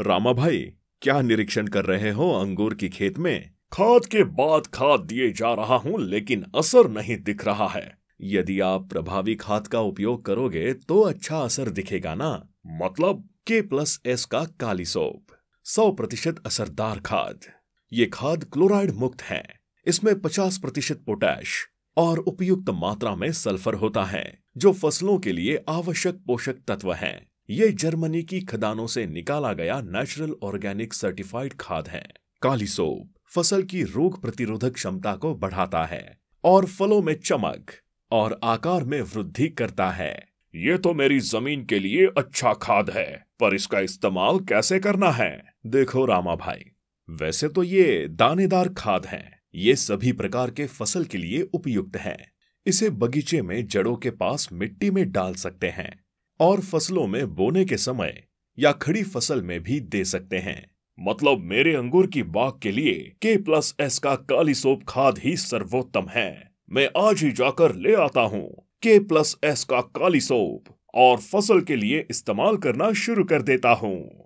रामा भाई क्या निरीक्षण कर रहे हो अंगूर की खेत में खाद के बाद खाद दिए जा रहा हूँ लेकिन असर नहीं दिख रहा है यदि आप प्रभावी खाद का उपयोग करोगे तो अच्छा असर दिखेगा ना मतलब के प्लस एस का काली सोप सौ प्रतिशत असरदार खाद ये खाद क्लोराइड मुक्त है इसमें पचास प्रतिशत पोटैश और उपयुक्त मात्रा में सल्फर होता है जो फसलों के लिए आवश्यक पोषक तत्व है ये जर्मनी की खदानों से निकाला गया नेचुरल ऑर्गेनिक सर्टिफाइड खाद है काली सोप फसल की रोग प्रतिरोधक क्षमता को बढ़ाता है और फलों में चमक और आकार में वृद्धि करता है ये तो मेरी जमीन के लिए अच्छा खाद है पर इसका इस्तेमाल कैसे करना है देखो रामा भाई वैसे तो ये दानेदार खाद है ये सभी प्रकार के फसल के लिए उपयुक्त है इसे बगीचे में जड़ों के पास मिट्टी में डाल सकते हैं और फसलों में बोने के समय या खड़ी फसल में भी दे सकते हैं मतलब मेरे अंगूर की बाग के लिए के प्लस एस का काली सोप खाद ही सर्वोत्तम है मैं आज ही जाकर ले आता हूँ के प्लस एस का काली सोप और फसल के लिए इस्तेमाल करना शुरू कर देता हूँ